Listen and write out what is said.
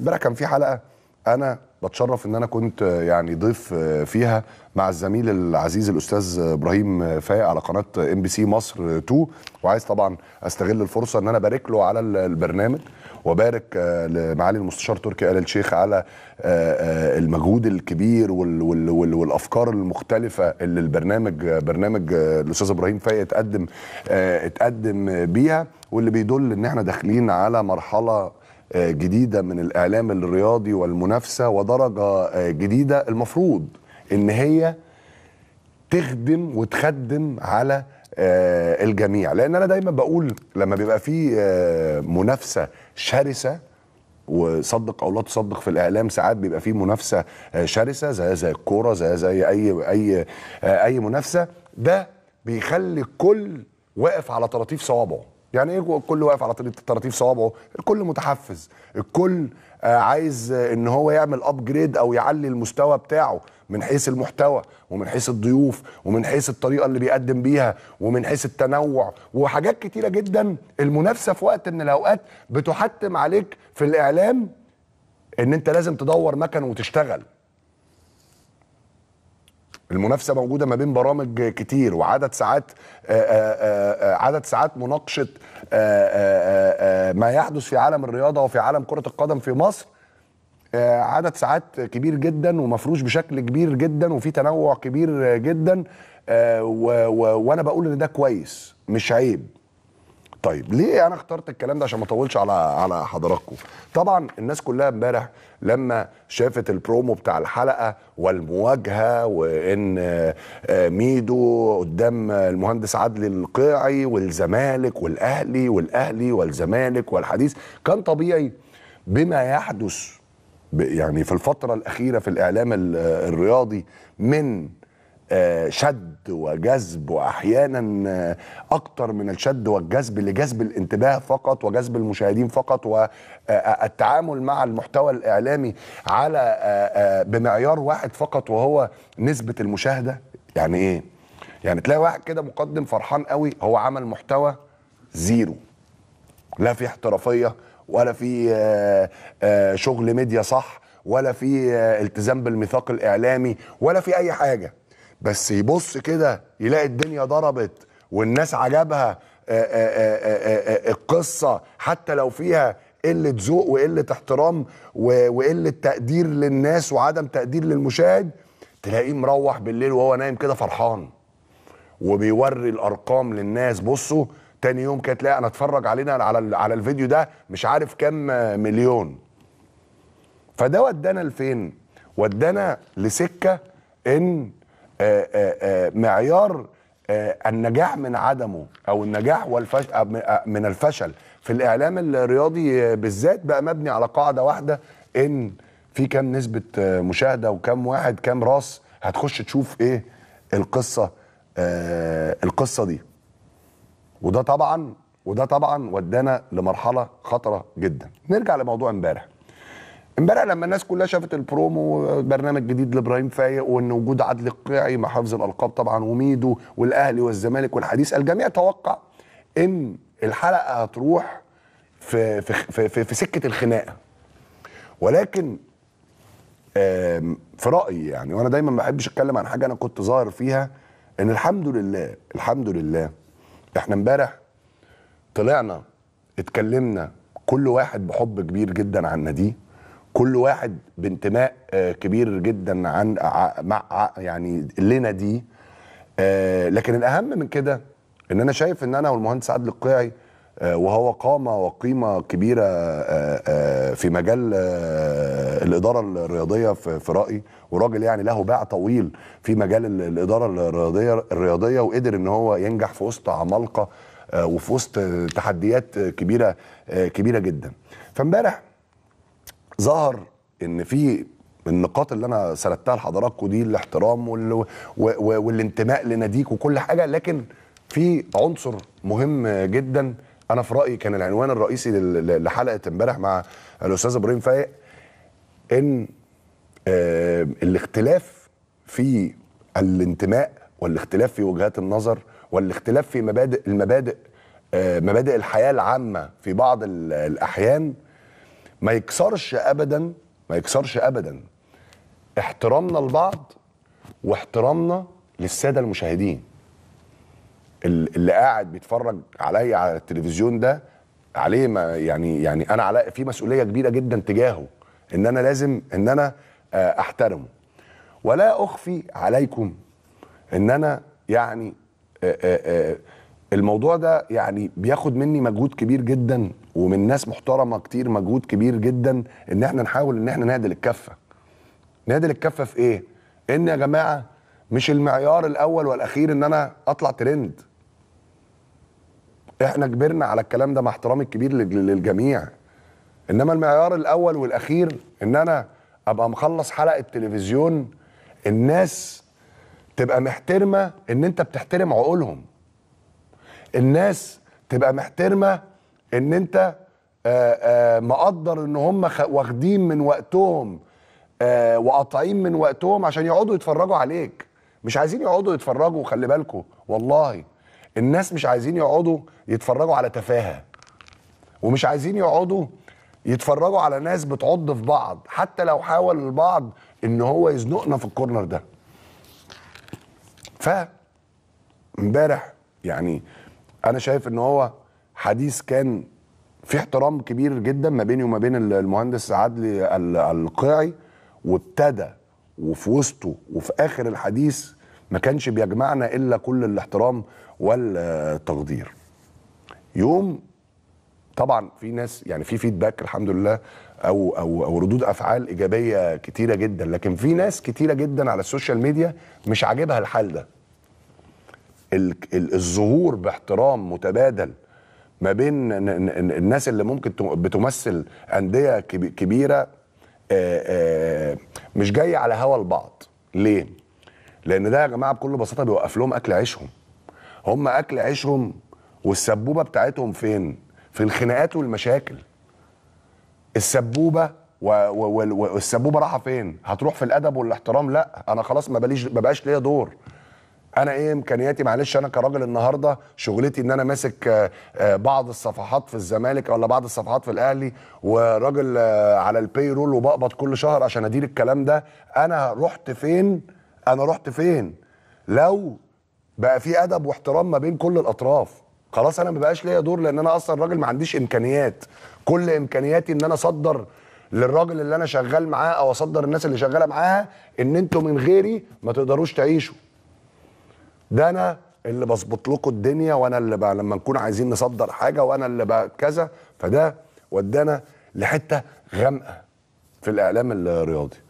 امبارح كان في حلقه انا بتشرف ان انا كنت يعني ضيف آه، فيها مع الزميل العزيز الاستاذ ابراهيم آه، فايق على قناه ام بي سي مصر 2 وعايز طبعا استغل الفرصه ان انا بارك له على البرنامج وبارك آه، لمعالي المستشار تركي ال الشيخ على المجهود الكبير والافكار المختلفه اللي البرنامج برنامج الاستاذ ابراهيم فايق اتقدم اتقدم بيها واللي بيدل ان احنا داخلين على مرحله آه، جديده من الاعلام الرياضي والمنافسه ودرجه آه، جديده المفروض ان هي تخدم وتخدم على آه، الجميع لان انا دايما بقول لما بيبقى في منافسه شرسه وصدق او لا تصدق في الاعلام ساعات بيبقى فيه منافسه شرسه زي زي الكوره زي زي اي اي اي منافسه ده بيخلي الكل واقف على طراطيف صوابعه يعني ايه الكل واقف على طريقه طراطيف صوابعه الكل متحفز الكل آه، عايز آه، ان هو يعمل ابجريد او يعلي المستوى بتاعه من حيث المحتوى ومن حيث الضيوف ومن حيث الطريقه اللي بيقدم بيها ومن حيث التنوع وحاجات كتيره جدا المنافسه في وقت من الاوقات بتحتم عليك في الاعلام ان انت لازم تدور مكان وتشتغل المنافسه موجوده ما بين برامج كتير وعدد ساعات آآ آه، آآ آه، آه، عدد ساعات مناقشه ما يحدث في عالم الرياضه وفي عالم كره القدم في مصر عدد ساعات كبير جدا ومفروش بشكل كبير جدا وفي تنوع كبير جدا وانا بقول ان ده كويس مش عيب طيب ليه انا اخترت الكلام ده عشان ما اطولش على على حضراتكم طبعا الناس كلها امبارح لما شافت البرومو بتاع الحلقه والمواجهه وان آه، ميدو قدام المهندس عدلي القيعي والزمالك والاهلي والاهلي والزمالك والحديث كان طبيعي بما يحدث يعني في الفتره الاخيره في الاعلام الرياضي من آه، شد وجذب واحيانا آه، اكتر من الشد والجذب لجذب الانتباه فقط وجذب المشاهدين فقط والتعامل آه، مع المحتوى الاعلامي على بمعيار واحد فقط وهو نسبه المشاهده يعني ايه يعني تلاقي واحد كده مقدم فرحان قوي هو عمل محتوى زيرو لا في احترافيه ولا في شغل ميديا صح ولا في التزام بالميثاق الاعلامي ولا في اي حاجه بس يبص كده يلاقي الدنيا ضربت والناس عجبها آه، آه، آه، القصه حتى لو فيها قله ذوق وقله احترام وقله تقدير للناس وعدم تقدير للمشاهد تلاقيه مروح بالليل وهو نايم كده فرحان وبيوري الارقام للناس بصوا تاني يوم كانت تلاقي انا اتفرج علينا على على الفيديو ده مش عارف كام مليون فده ودانا لفين ودانا لسكه ان آه، آه، آه، معيار النجاح من عدمه او النجاح والفشل من الفشل في الاعلام الرياضي بالذات بقى مبني على قاعده واحده ان في كام نسبه مشاهده وكم واحد كام راس هتخش تشوف ايه القصه آه القصه دي وده طبعا وده طبعا ودانا لمرحله خطره جدا نرجع لموضوع امبارح امبارح لما الناس كلها شافت البرومو برنامج جديد لابراهيم فايق وان وجود عدل القيعي مع حفظ الالقاب طبعا وميدو والاهلي والزمالك والحديث الجميع توقع ان الحلقه هتروح في في, في, في سكه الخناقه ولكن في رايي يعني وانا دايما ما بحبش اتكلم عن حاجه انا كنت ظاهر فيها ان الحمد لله الحمد لله احنا امبارح طلعنا اتكلمنا كل واحد بحب كبير جدا عن ناديه كل واحد بانتماء آه، كبير جدا عن مع يعني لنا دي آه، لكن الاهم من كده ان انا شايف ان انا والمهندس عادل القيعي آه، وهو قامه وقيمه كبيره في مجال الاداره الرياضيه في رايي وراجل يعني له باع طويل في مجال الاداره الرياضيه الرياضيه وقدر ان هو ينجح في وسط عمالقه وفي وسط تحديات كبيره كبيره جدا فامبارح ظهر ان في النقاط اللي انا سردتها لحضراتكم دي الاحترام وال... و... و... والانتماء لناديك وكل حاجه لكن في عنصر مهم جدا انا في رايي كان العنوان الرئيسي لل... لحلقه امبارح مع الاستاذ ابراهيم فايق ان آه الاختلاف في الانتماء والاختلاف في وجهات النظر والاختلاف في مبادئ المبادئ آه مبادئ الحياه العامه في بعض الاحيان ما يكسرش ابدا ما يكسرش ابدا احترامنا لبعض واحترامنا للساده المشاهدين اللي قاعد بيتفرج عليا على التلفزيون ده عليه ما يعني يعني انا على في مسؤوليه كبيره جدا تجاهه ان انا لازم ان انا آه، احترمه ولا اخفي عليكم ان انا يعني آه، آه، الموضوع ده يعني بياخد مني مجهود كبير جدا ومن ناس محترمه كتير مجهود كبير جدا ان احنا نحاول ان احنا نهدل الكفه نهدل الكفه في ايه ان يا جماعه مش المعيار الاول والاخير ان انا اطلع ترند احنا كبرنا على الكلام ده مع احترامي الكبير للجميع انما المعيار الاول والاخير ان انا ابقى مخلص حلقه تلفزيون الناس تبقى محترمه ان انت بتحترم عقولهم الناس تبقى محترمه ان انت آه، آه، مقدر ان هم واخدين من وقتهم آه، وقاطعين من وقتهم عشان يقعدوا يتفرجوا عليك مش عايزين يقعدوا يتفرجوا خلي بالكم والله الناس مش عايزين يقعدوا يتفرجوا على تفاهه ومش عايزين يقعدوا يتفرجوا على ناس بتعض في بعض حتى لو حاول البعض ان هو يزنقنا في الكورنر ده ف امبارح يعني انا شايف ان هو حديث كان في احترام كبير جدا ما بيني وما بين المهندس عدلي القيعي وابتدى وفي وسطه وفي اخر الحديث ما كانش بيجمعنا الا كل الاحترام والتقدير يوم طبعا في ناس يعني في فيدباك الحمد لله او او او ردود افعال ايجابيه كتيره جدا لكن في ناس كتيره جدا على السوشيال ميديا مش عاجبها الحال ده الظهور باحترام متبادل ما بين الناس اللي ممكن بتمثل انديه كبيره آه، آه، مش جايه على هوا البعض ليه لان ده يا جماعه بكل بساطه بيوقف لهم اكل عيشهم هم اكل عيشهم والسبوبه بتاعتهم فين في الخناقات والمشاكل السبوبه والسبوبه راحه فين هتروح في الادب والاحترام لا انا خلاص ما بقاش ليا دور انا ايه امكانياتي معلش انا كراجل النهارده شغلتي ان انا ماسك آه، آه، بعض الصفحات في الزمالك ولا بعض الصفحات في الاهلي وراجل آه، على البي رول وبقبض كل شهر عشان ادير الكلام ده انا رحت فين انا رحت فين لو بقى في ادب واحترام ما بين كل الاطراف خلاص انا ما بقاش ليا دور لان انا اصلا راجل ما عنديش امكانيات كل امكانياتي ان انا اصدر للراجل اللي انا شغال معاه او اصدر الناس اللي شغاله معاها ان انتوا من غيري ما تقدروش تعيشوا ده انا اللي بظبط لكم الدنيا وانا اللي بقى لما نكون عايزين نصدر حاجه وانا اللي بقى كذا فده ودانا لحته غامقه في الاعلام الرياضي